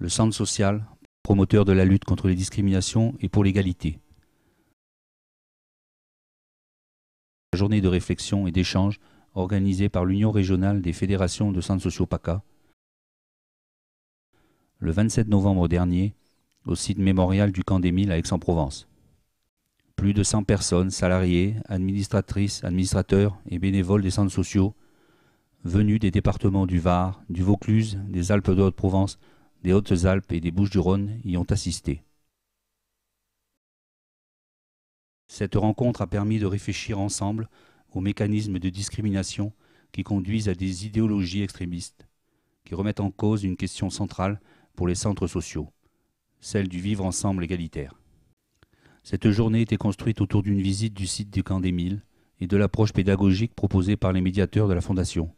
le Centre social, promoteur de la lutte contre les discriminations et pour l'égalité. La journée de réflexion et d'échange organisée par l'Union régionale des fédérations de centres sociaux PACA. Le 27 novembre dernier, au site mémorial du camp des Milles à Aix-en-Provence. Plus de 100 personnes, salariés, administratrices, administrateurs et bénévoles des centres sociaux, venus des départements du Var, du Vaucluse, des Alpes de Haute-Provence, des Hautes-Alpes et des Bouches-du-Rhône y ont assisté. Cette rencontre a permis de réfléchir ensemble aux mécanismes de discrimination qui conduisent à des idéologies extrémistes, qui remettent en cause une question centrale pour les centres sociaux, celle du vivre ensemble égalitaire. Cette journée était construite autour d'une visite du site du camp des Mille et de l'approche pédagogique proposée par les médiateurs de la Fondation.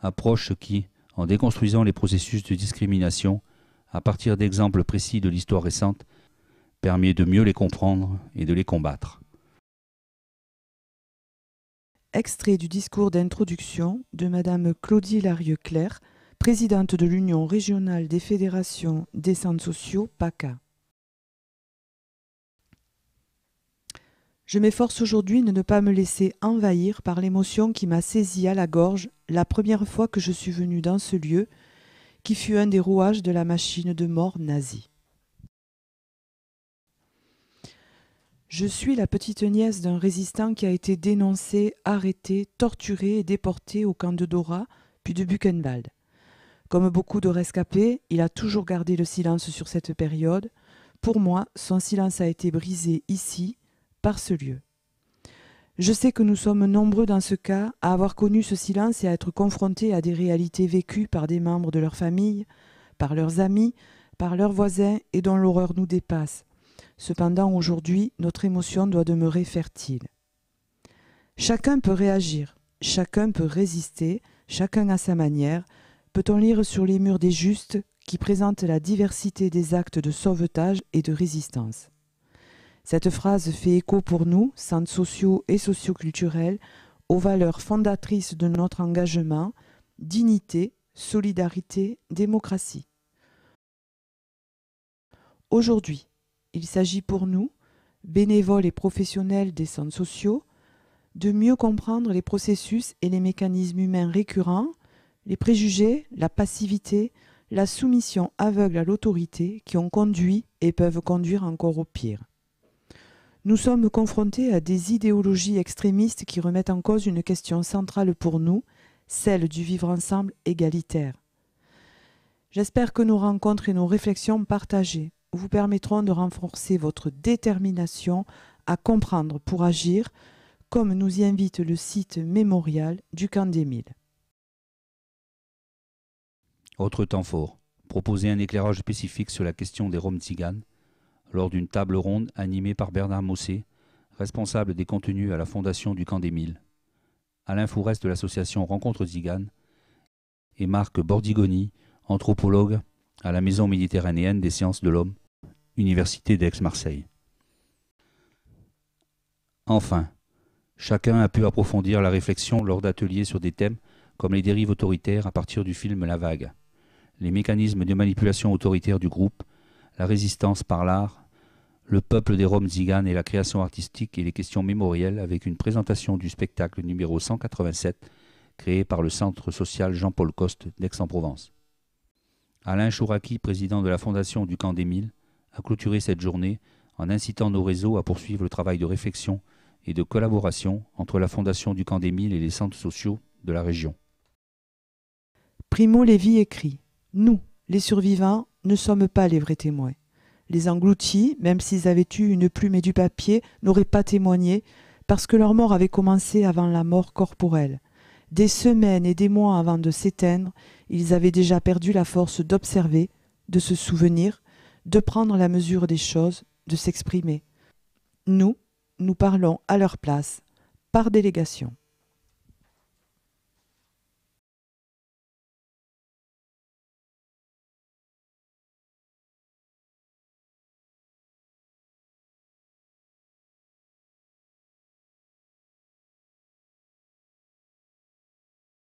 Approche qui, en déconstruisant les processus de discrimination à partir d'exemples précis de l'histoire récente, permet de mieux les comprendre et de les combattre. Extrait du discours d'introduction de Madame Claudie Larieux-Claire, présidente de l'Union régionale des fédérations des centres sociaux PACA. Je m'efforce aujourd'hui de ne pas me laisser envahir par l'émotion qui m'a saisi à la gorge la première fois que je suis venue dans ce lieu, qui fut un des rouages de la machine de mort nazie. Je suis la petite nièce d'un résistant qui a été dénoncé, arrêté, torturé et déporté au camp de Dora, puis de Buchenwald. Comme beaucoup de rescapés, il a toujours gardé le silence sur cette période. Pour moi, son silence a été brisé ici, ce lieu. Je sais que nous sommes nombreux dans ce cas à avoir connu ce silence et à être confrontés à des réalités vécues par des membres de leur famille, par leurs amis, par leurs voisins et dont l'horreur nous dépasse. Cependant, aujourd'hui, notre émotion doit demeurer fertile. Chacun peut réagir, chacun peut résister, chacun à sa manière. Peut-on lire sur les murs des justes qui présentent la diversité des actes de sauvetage et de résistance cette phrase fait écho pour nous, centres sociaux et socioculturels, aux valeurs fondatrices de notre engagement, dignité, solidarité, démocratie. Aujourd'hui, il s'agit pour nous, bénévoles et professionnels des centres sociaux, de mieux comprendre les processus et les mécanismes humains récurrents, les préjugés, la passivité, la soumission aveugle à l'autorité qui ont conduit et peuvent conduire encore au pire. Nous sommes confrontés à des idéologies extrémistes qui remettent en cause une question centrale pour nous, celle du vivre ensemble égalitaire. J'espère que nos rencontres et nos réflexions partagées vous permettront de renforcer votre détermination à comprendre pour agir, comme nous y invite le site mémorial du camp des Autre temps fort, proposer un éclairage spécifique sur la question des Roms lors d'une table ronde animée par Bernard Mossé, responsable des contenus à la fondation du Camp des Mille, Alain Fourest de l'association Rencontres Zigane et Marc Bordigoni, anthropologue à la Maison méditerranéenne des sciences de l'homme, Université d'Aix-Marseille. Enfin, chacun a pu approfondir la réflexion lors d'ateliers sur des thèmes comme les dérives autoritaires à partir du film La Vague, les mécanismes de manipulation autoritaire du groupe, la résistance par l'art le peuple des Roms Zigan et la création artistique et les questions mémorielles avec une présentation du spectacle numéro 187 créé par le Centre social Jean-Paul Coste d'Aix-en-Provence. Alain Chouraki, président de la Fondation du Camp des Mille, a clôturé cette journée en incitant nos réseaux à poursuivre le travail de réflexion et de collaboration entre la Fondation du Camp des Mille et les centres sociaux de la région. Primo Lévy écrit Nous, les survivants, ne sommes pas les vrais témoins. Les engloutis, même s'ils avaient eu une plume et du papier, n'auraient pas témoigné, parce que leur mort avait commencé avant la mort corporelle. Des semaines et des mois avant de s'éteindre, ils avaient déjà perdu la force d'observer, de se souvenir, de prendre la mesure des choses, de s'exprimer. Nous, nous parlons à leur place, par délégation.